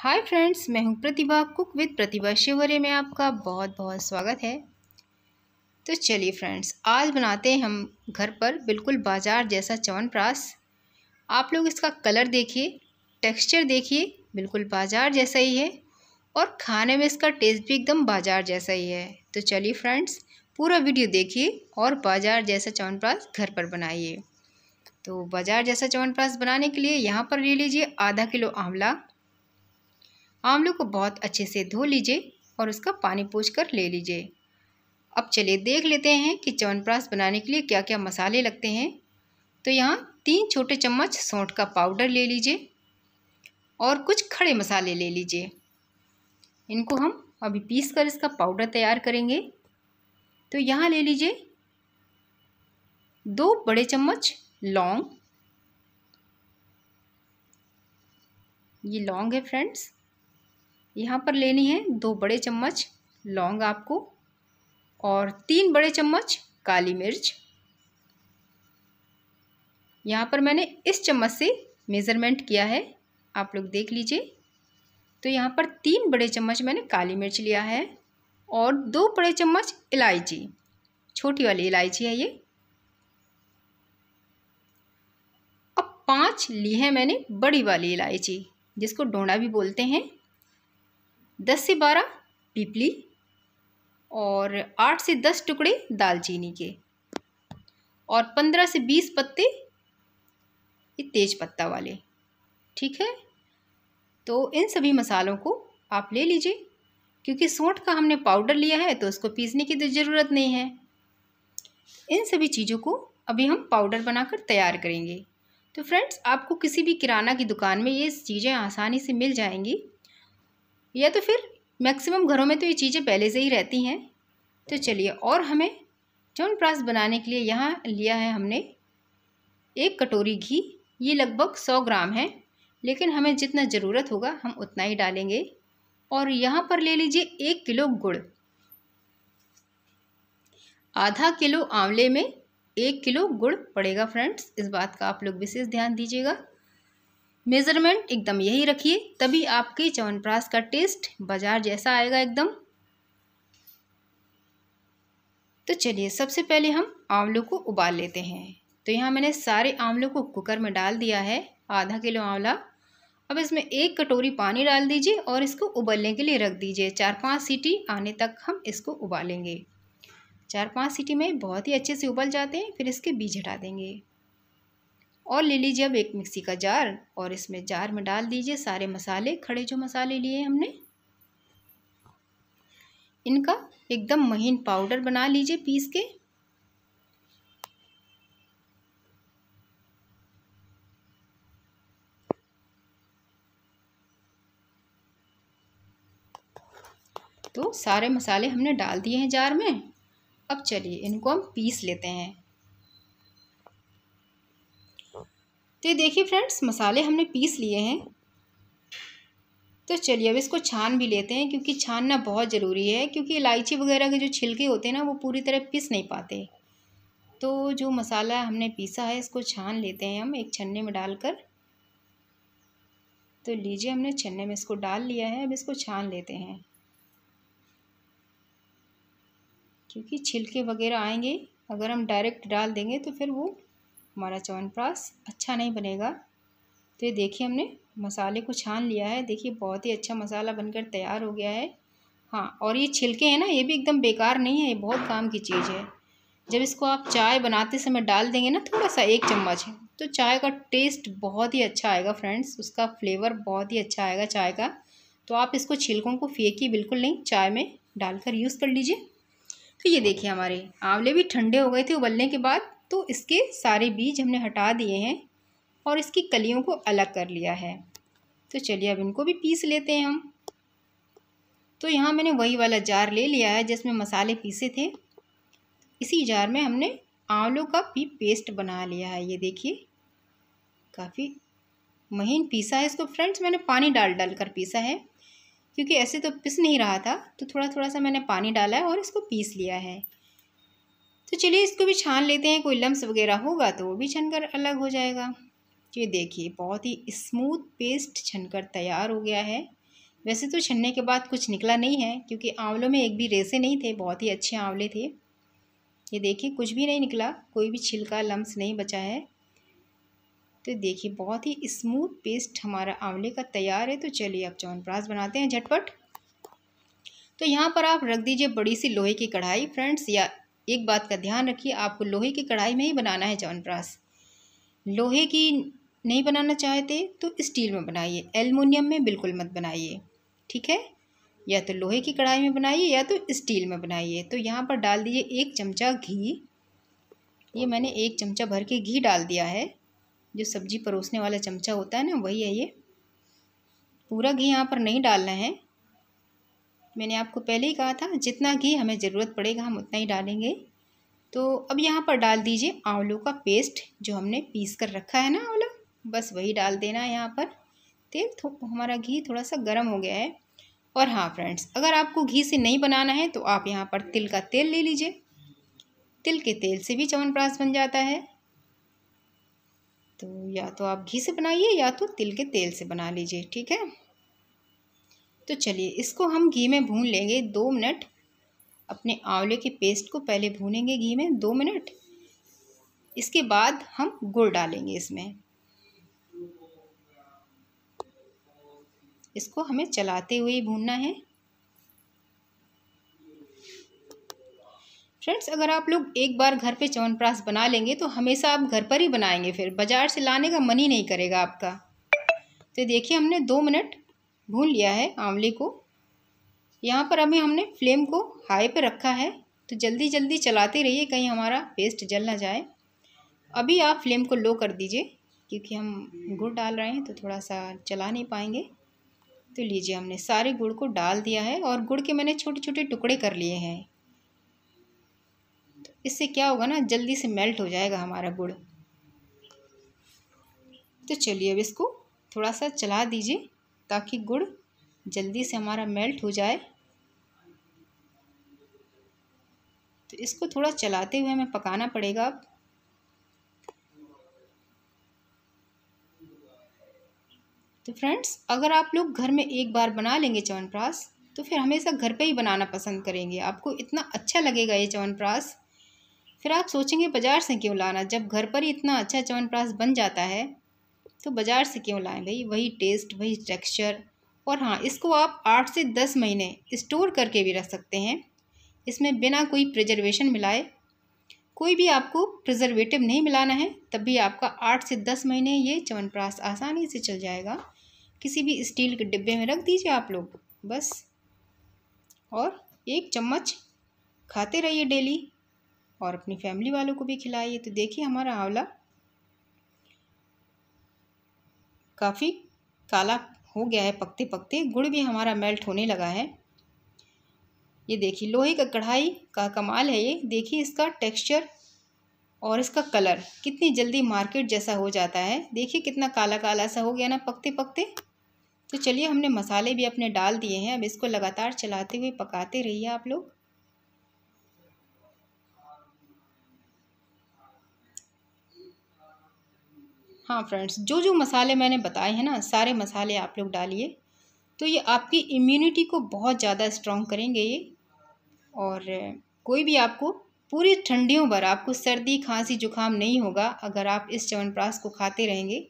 हाय friends मैं हूं Pratibha cook with Pratibha Shivre में आपका बहुत बहुत स्वागत है तो चलिए फ्रेंड्स आज बनाते हैं हम घर पर बिल्कुल बाजार जैसा प्रास आप लोग इसका कलर देखिए टेक्सचर देखिए बिल्कुल बाजार जैसा ही है और खाने में इसका टेस्ट भी एकदम बाजार जैसा ही है तो चलिए फ्रेंड्स पूरा वीडियो देखिए और बाजार जैसा प्रास घर पर बनाइए तो बाजार जैसा च्यवनप्राश बनाने के लिए यहाँ पर ले लीजिए आधा किलो आंवला आमलों को बहुत अच्छे से धो लीजिए और उसका पानी पोछ कर ले लीजिए अब चलिए देख लेते हैं कि च्यवनप्राश बनाने के लिए क्या क्या मसाले लगते हैं तो यहाँ तीन छोटे चम्मच सौंठ का पाउडर ले लीजिए और कुछ खड़े मसाले ले लीजिए इनको हम अभी पीस कर इसका पाउडर तैयार करेंगे तो यहाँ ले लीजिए दो बड़े चम्मच लौंग ये लौंग है फ्रेंड्स यहाँ पर लेनी है दो बड़े चम्मच लौंग आपको और तीन बड़े चम्मच काली मिर्च यहाँ पर मैंने इस चम्मच से मेज़रमेंट किया है आप लोग देख लीजिए तो यहाँ पर तीन बड़े चम्मच मैंने काली मिर्च लिया है और दो बड़े चम्मच इलायची छोटी वाली इलायची है ये अब पांच ली है मैंने बड़ी वाली इलायची जिसको डोंडा भी बोलते हैं दस से बारह पीपली और आठ से दस टुकड़े दालचीनी के और पंद्रह से बीस पत्ते ये तेज पत्ता वाले ठीक है तो इन सभी मसालों को आप ले लीजिए क्योंकि सोंठ का हमने पाउडर लिया है तो उसको पीसने की तो ज़रूरत नहीं है इन सभी चीज़ों को अभी हम पाउडर बनाकर तैयार करेंगे तो फ्रेंड्स आपको किसी भी किराना की दुकान में ये चीज़ें आसानी से मिल जाएंगी या तो फिर मैक्सिमम घरों में तो ये चीज़ें पहले से ही रहती हैं तो चलिए और हमें चौन प्रास बनाने के लिए यहाँ लिया है हमने एक कटोरी घी ये लगभग सौ ग्राम है लेकिन हमें जितना ज़रूरत होगा हम उतना ही डालेंगे और यहाँ पर ले लीजिए एक किलो गुड़ आधा किलो आंवले में एक किलो गुड़ पड़ेगा फ्रेंड्स इस बात का आप लोग विशेष ध्यान दीजिएगा मेज़रमेंट एकदम यही रखिए तभी आपके च्यवनप्राश का टेस्ट बाज़ार जैसा आएगा एकदम तो चलिए सबसे पहले हम आंवलों को उबाल लेते हैं तो यहाँ मैंने सारे आंवलों को कुकर में डाल दिया है आधा किलो आंवला अब इसमें एक कटोरी पानी डाल दीजिए और इसको उबलने के लिए रख दीजिए चार पाँच सीटी आने तक हम इसको उबालेंगे चार पाँच सीटी में बहुत ही अच्छे से उबल जाते हैं फिर इसके बीज हटा देंगे और ले लीजिए अब एक मिक्सी का जार और इसमें जार में डाल दीजिए सारे मसाले खड़े जो मसाले लिए हमने इनका एकदम महीन पाउडर बना लीजिए पीस के तो सारे मसाले हमने डाल दिए हैं जार में अब चलिए इनको हम पीस लेते हैं तो ये देखिए फ्रेंड्स मसाले हमने पीस लिए हैं तो चलिए अब इसको छान भी लेते हैं क्योंकि छानना बहुत ज़रूरी है क्योंकि इलायची वगैरह के जो छिलके होते हैं ना वो पूरी तरह पीस नहीं पाते तो जो मसाला हमने पीसा है इसको छान लेते हैं हम एक छन्ने में डालकर तो लीजिए हमने छन्ने में इसको डाल लिया है अब इसको छान लेते हैं क्योंकि छिलके वगैरह आएंगे अगर हम डायरेक्ट डाल देंगे तो फिर वो हमारा च्यवनप्राश अच्छा नहीं बनेगा तो ये देखिए हमने मसाले को छान लिया है देखिए बहुत ही अच्छा मसाला बनकर तैयार हो गया है हाँ और ये छिलके हैं ना ये भी एकदम बेकार नहीं है ये बहुत काम की चीज़ है जब इसको आप चाय बनाते समय डाल देंगे ना थोड़ा सा एक चम्मच तो चाय का टेस्ट बहुत ही अच्छा आएगा फ्रेंड्स उसका फ्लेवर बहुत ही अच्छा आएगा चाय का तो आप इसको छिलकों को फेंकी बिल्कुल नहीं चाय में डालकर यूज़ कर लीजिए तो ये देखिए हमारे आंवले भी ठंडे हो गए थे उबलने के बाद तो इसके सारे बीज हमने हटा दिए हैं और इसकी कलियों को अलग कर लिया है तो चलिए अब इनको भी पीस लेते हैं हम तो यहाँ मैंने वही वाला जार ले लिया है जिसमें मसाले पीसे थे इसी जार में हमने आंवलों का भी पेस्ट बना लिया है ये देखिए काफ़ी महीन पीसा है इसको फ्रेंड्स मैंने पानी डाल डाल कर पीसा है क्योंकि ऐसे तो पिस नहीं रहा था तो थोड़ा थोड़ा सा मैंने पानी डाला है और इसको पीस लिया है तो चलिए इसको भी छान लेते हैं कोई लम्स वगैरह होगा तो वो भी छनकर अलग हो जाएगा ये देखिए बहुत ही स्मूथ पेस्ट छनकर तैयार हो गया है वैसे तो छनने के बाद कुछ निकला नहीं है क्योंकि आंवलों में एक भी रेसे नहीं थे बहुत ही अच्छे आंवले थे ये देखिए कुछ भी नहीं निकला कोई भी छिलका लम्स नहीं बचा है तो देखिए बहुत ही स्मूथ पेस्ट हमारा आंवले का तैयार है तो चलिए अब चौनप्रास बनाते हैं झटपट तो यहाँ पर आप रख दीजिए बड़ी सी लोहे की कढ़ाई फ्रेंड्स या एक बात का ध्यान रखिए आपको लोहे की कढ़ाई में ही बनाना है चवनप्राश लोहे की नहीं बनाना चाहते तो स्टील में बनाइए एलमिनियम में बिल्कुल मत बनाइए ठीक है या तो लोहे की कढ़ाई में बनाइए या तो स्टील में बनाइए तो यहाँ पर डाल दीजिए एक चमचा घी ये मैंने एक चमचा भर के घी डाल दिया है जो सब्जी परोसने वाला चमचा होता है ना वही है ये पूरा घी यहाँ पर नहीं डालना है मैंने आपको पहले ही कहा था जितना घी हमें ज़रूरत पड़ेगा हम उतना ही डालेंगे तो अब यहाँ पर डाल दीजिए आंवलों का पेस्ट जो हमने पीस कर रखा है ना आंवला बस वही डाल देना है यहाँ पर तेल थो, हमारा घी थोड़ा सा गर्म हो गया है और हाँ फ्रेंड्स अगर आपको घी से नहीं बनाना है तो आप यहाँ पर तिल का तेल ले लीजिए तिल के तेल से भी चवनप्राश बन जाता है तो या तो आप घी से बनाइए या तो तिल के तेल से बना लीजिए ठीक है तो चलिए इसको हम घी में भून लेंगे दो मिनट अपने आंवले के पेस्ट को पहले भूनेंगे घी में दो मिनट इसके बाद हम गुड़ डालेंगे इसमें इसको हमें चलाते हुए ही भूनना है फ्रेंड्स अगर आप लोग एक बार घर पे च्यवनप्राश बना लेंगे तो हमेशा आप घर पर ही बनाएंगे फिर बाज़ार से लाने का मन ही नहीं करेगा आपका तो देखिए हमने दो मिनट भून लिया है आंवले को यहाँ पर अभी हमने फ्लेम को हाई पर रखा है तो जल्दी जल्दी चलाते रहिए कहीं हमारा पेस्ट जल ना जाए अभी आप फ्लेम को लो कर दीजिए क्योंकि हम गुड़ डाल रहे हैं तो थोड़ा सा चला नहीं पाएंगे तो लीजिए हमने सारे गुड़ को डाल दिया है और गुड़ के मैंने छोटे छोटे टुकड़े कर लिए हैं तो इससे क्या होगा ना जल्दी से मेल्ट हो जाएगा हमारा गुड़ तो चलिए अब इसको थोड़ा सा चला दीजिए ताकि गुड़ जल्दी से हमारा मेल्ट हो जाए तो इसको थोड़ा चलाते हुए हमें पकाना पड़ेगा अब तो फ्रेंड्स अगर आप लोग घर में एक बार बना लेंगे च्यवनप्राश तो फिर हमेशा घर पे ही बनाना पसंद करेंगे आपको इतना अच्छा लगेगा ये च्यवनप्राश फिर आप सोचेंगे बाज़ार से क्यों लाना जब घर पर ही इतना अच्छा च्यवनप्राश बन जाता है तो बाज़ार से क्यों लाएं भाई वही टेस्ट वही टेक्सचर और हाँ इसको आप आठ से दस महीने स्टोर करके भी रख सकते हैं इसमें बिना कोई प्रिजर्वेशन मिलाए कोई भी आपको प्रिजर्वेटिव नहीं मिलाना है तब भी आपका आठ से दस महीने ये चवनप्राश आसानी से चल जाएगा किसी भी स्टील के डिब्बे में रख दीजिए आप लोग बस और एक चम्मच खाते रहिए डेली और अपनी फैमिली वालों को भी खिलाइए तो देखिए हमारा आंवला काफ़ी काला हो गया है पकते पकते गुड़ भी हमारा मेल्ट होने लगा है ये देखिए लोहे का कढ़ाई का कमाल है ये देखिए इसका टेक्सचर और इसका कलर कितनी जल्दी मार्केट जैसा हो जाता है देखिए कितना काला काला सा हो गया ना पकते पकते तो चलिए हमने मसाले भी अपने डाल दिए हैं अब इसको लगातार चलाते हुए पकाते रहिए आप लोग हाँ फ्रेंड्स जो जो मसाले मैंने बताए हैं ना सारे मसाले आप लोग डालिए तो ये आपकी इम्यूनिटी को बहुत ज़्यादा स्ट्रॉन्ग करेंगे ये और कोई भी आपको पूरी ठंडियों पर आपको सर्दी खांसी जुकाम नहीं होगा अगर आप इस च्यवनप्राश को खाते रहेंगे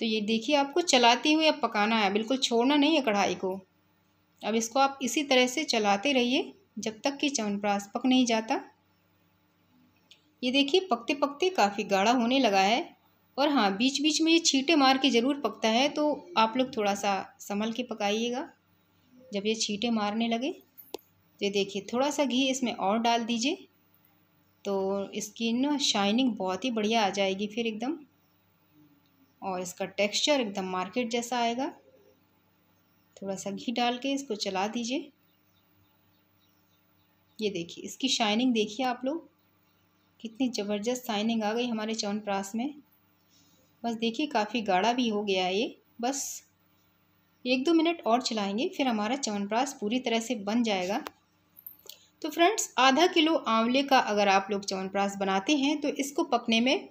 तो ये देखिए आपको चलाते हुए अब पकाना है बिल्कुल छोड़ना नहीं है कढ़ाई को अब इसको आप इसी तरह से चलाते रहिए जब तक कि च्यवनप्राश पक नहीं जाता ये देखिए पकते पकते काफ़ी गाढ़ा होने लगा है और हाँ बीच बीच में ये छींटे मार के ज़रूर पकता है तो आप लोग थोड़ा सा संभल के पकाइएगा जब ये छींटे मारने लगे तो देखिए थोड़ा सा घी इसमें और डाल दीजिए तो इसकी ना शाइनिंग बहुत ही बढ़िया आ जाएगी फिर एकदम और इसका टेक्सचर एकदम मार्केट जैसा आएगा थोड़ा सा घी डाल के इसको चला दीजिए ये देखिए इसकी शाइनिंग देखिए आप लोग कितनी ज़बरदस्त शाइनिंग आ गई हमारे चवनप्राश में बस देखिए काफ़ी गाढ़ा भी हो गया ये बस एक दो मिनट और चलाएंगे फिर हमारा चवनप्राश पूरी तरह से बन जाएगा तो फ्रेंड्स आधा किलो आंवले का अगर आप लोग चवनप्राश बनाते हैं तो इसको पकने में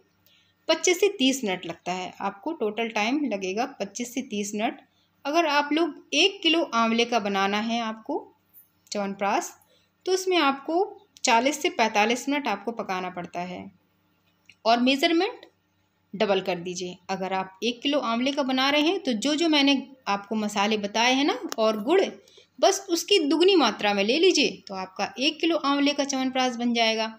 पच्चीस से तीस मिनट लगता है आपको टोटल टाइम लगेगा पच्चीस से तीस मिनट अगर आप लोग एक किलो आंवले का बनाना है आपको चवनप्राश तो उसमें आपको चालीस से पैंतालीस मिनट आपको पकाना पड़ता है और मेज़रमेंट डबल कर दीजिए अगर आप एक किलो आंवले का बना रहे हैं तो जो जो मैंने आपको मसाले बताए हैं ना और गुड़ बस उसकी दुगनी मात्रा में ले लीजिए तो आपका एक किलो आंवले का चवनप्राश बन जाएगा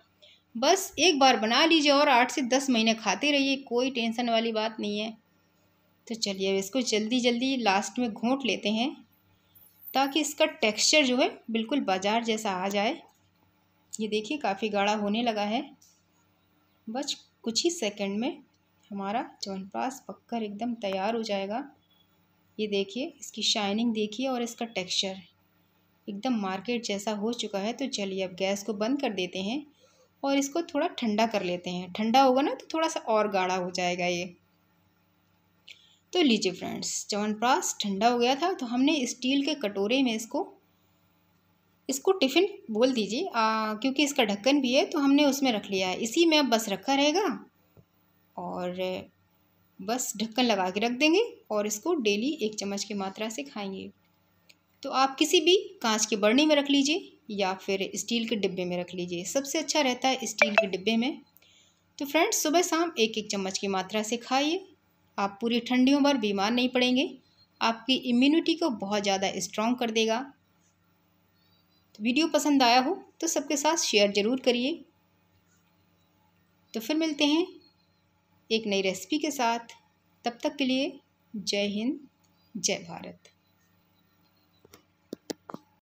बस एक बार बना लीजिए और आठ से दस महीने खाते रहिए कोई टेंशन वाली बात नहीं है तो चलिए अब इसको जल्दी जल्दी लास्ट में घोंट लेते हैं ताकि इसका टेक्सचर जो है बिल्कुल बाजार जैसा आ जाए ये देखिए काफ़ी गाढ़ा होने लगा है बस कुछ ही सेकंड में हमारा चवनप्राश पककर एकदम तैयार हो जाएगा ये देखिए इसकी शाइनिंग देखिए और इसका टेक्सचर एकदम मार्केट जैसा हो चुका है तो चलिए अब गैस को बंद कर देते हैं और इसको थोड़ा ठंडा कर लेते हैं ठंडा होगा ना तो थोड़ा सा और गाढ़ा हो जाएगा ये तो लीजिए फ्रेंड्स चवनप्राश ठंडा हो गया था तो हमने स्टील के कटोरे में इसको इसको टिफ़िन बोल दीजिए क्योंकि इसका ढक्कन भी है तो हमने उसमें रख लिया है इसी में अब बस रखा रहेगा और बस ढक्कन लगा के रख देंगे और इसको डेली एक चम्मच की मात्रा से खाएंगे तो आप किसी भी कांच के बर्नी में रख लीजिए या फिर स्टील के डिब्बे में रख लीजिए सबसे अच्छा रहता है स्टील के डिब्बे में तो फ्रेंड्स सुबह शाम एक एक चम्मच की मात्रा से खाइए आप पूरी ठंडियों भर बीमार नहीं पड़ेंगे आपकी इम्यूनिटी को बहुत ज़्यादा स्ट्रॉन्ग कर देगा तो वीडियो पसंद आया हो तो सबके साथ शेयर ज़रूर करिए तो फिर मिलते हैं एक नई रेसिपी के साथ तब तक के लिए जय हिंद जय भारत